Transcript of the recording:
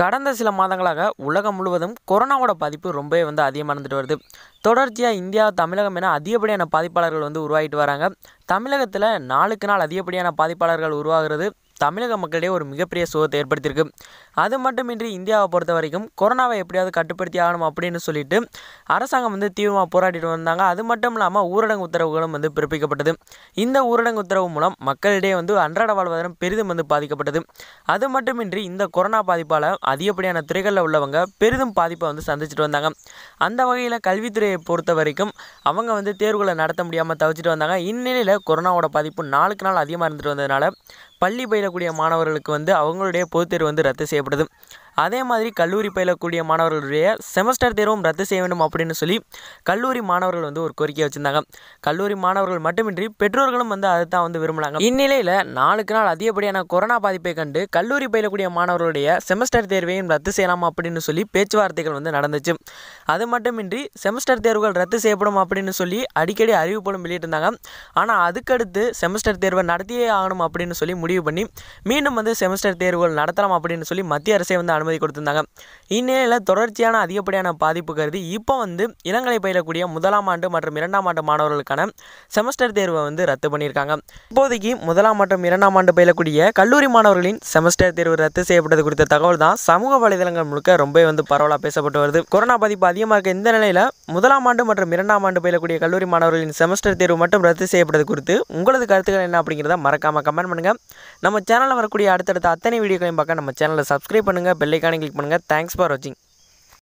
கடந்த சில மாதங்களாக உலகம் முழுவதும் கொரோனாவோட பாதிப்பு ரொம்பவே வந்து அதிகமாக இருந்துட்டு வருது தொடர்ச்சியாக இந்தியா தமிழகம் என அதிகப்படியான பாதிப்பாளர்கள் வந்து உருவாகிட்டு வராங்க தமிழகத்தில் நாளுக்கு நாள் அதிகப்படியான பாதிப்பாளர்கள் உருவாகிறது தமிழக மக்களிடையே ஒரு மிகப்பெரிய சுகத்தை ஏற்படுத்தியிருக்கு அது மட்டுமின்றி இந்தியாவை பொறுத்த வரைக்கும் கொரோனாவை எப்படியாவது கட்டுப்படுத்தி ஆகணும் அப்படின்னு சொல்லிட்டு அரசாங்கம் வந்து தீவிரமாக போராடிட்டு வந்தாங்க அது மட்டும் இல்லாமல் ஊரடங்கு உத்தரவுகளும் வந்து பிறப்பிக்கப்பட்டது இந்த ஊரடங்கு உத்தரவு மூலம் மக்களிடையே வந்து அன்றாட வாழ்வாதாரம் பெரிதும் வந்து பாதிக்கப்பட்டது அது மட்டுமின்றி இந்த கொரோனா பாதிப்பால் அதிகப்படியான துறைகளில் உள்ளவங்க பெரிதும் பாதிப்பை வந்து சந்திச்சுட்டு வந்தாங்க அந்த வகையில் கல்வித்துறை எம்எல்ஏ பொறுத்த வரைக்கும் அவங்க வந்து தேர்வுகளை நடத்த முடியாமல் தவிச்சிட்டு வந்தாங்க இந்நிலையில் கொரோனாவோட பாதிப்பு நாளுக்கு நாள் அதிகமாக இருந்துட்டு வந்ததுனால பள்ளி பயிலக்கூடிய மாணவர்களுக்கு வந்து அவங்களுடைய பொதுத்தேர்வு வந்து ரத்து செய்யப்படுது அதே மாதிரி கல்லூரி பயிலக்கூடிய மாணவர்களுடைய செமஸ்டர் தேர்வும் ரத்து செய்ய வேண்டும் அப்படின்னு சொல்லி கல்லூரி மாணவர்கள் வந்து ஒரு கோரிக்கை வச்சுருந்தாங்க கல்லூரி மாணவர்கள் மட்டுமின்றி பெற்றோர்களும் வந்து அதை தான் வந்து விரும்பினாங்க இந்நிலையில் நாளுக்கு நாள் அதிகப்படியான கொரோனா பாதிப்பை கண்டு கல்லூரி பயிலக்கூடிய மாணவர்களுடைய செமஸ்டர் தேர்வையும் ரத்து செய்யலாம் அப்படின்னு சொல்லி பேச்சுவார்த்தைகள் வந்து நடந்துச்சு அது மட்டுமின்றி செமஸ்டர் தேர்வுகள் ரத்து செய்யப்படும் அப்படின்னு சொல்லி அடிக்கடி அறிவிப்புகளும் வெளியிட்டிருந்தாங்க ஆனால் அதுக்கடுத்து செமஸ்டர் தேர்வை நடத்தியே ஆகணும் அப்படின்னு சொல்லி முடிவு பண்ணி மீண்டும் வந்து செமஸ்டர் தேர்வுகள் நடத்தலாம் அப்படின்னு சொல்லி மத்திய அரசை வந்து வந்து அனுமதி கொடுத்துருந்தாங்க இந்நிலையில் தொடர்ச்சியான அதிகப்படியான பாதிப்பு கருதி இப்போ வந்து இளங்கலை பயிலக்கூடிய முதலாம் ஆண்டு மற்றும் இரண்டாம் ஆண்டு மாணவர்களுக்கான செமஸ்டர் தேர்வை வந்து ரத்து பண்ணியிருக்காங்க இப்போதைக்கு முதலாம் மற்றும் இரண்டாம் ஆண்டு பயிலக்கூடிய கல்லூரி மாணவர்களின் செமஸ்டர் தேர்வு ரத்து செய்யப்பட்டது குறித்த தகவல் தான் சமூக வலைதளங்கள் முழுக்க ரொம்பவே வந்து பரவலாக பேசப்பட்டு வருது கொரோனா பாதிப்பு அதிகமாக இருக்க இந்த நிலையில் முதலாம் ஆண்டு மற்றும் இரண்டாம் ஆண்டு பயிலக்கூடிய கல்லூரி மாணவர்களின் செமஸ்டர் தேர்வு மட்டும் ரத்து செய்யப்பட்டது குறித்து உங்களது கருத்துக்கள் என்ன அப்படிங்கிறத மறக்காமல் கமெண்ட் பண்ணுங்கள் நம்ம சேனலில் வரக்கூடிய அடுத்தடுத்த அத்தனை வீடியோக்களையும் பார்க்க நம்ம சேனலில் சப்ஸ்கிரைப் பண்ணுங்கள் பெல்லைக்கானே கிளிக் பண்ணுங்கள் தேங்க்ஸ் ஃபார் வாட்சிங்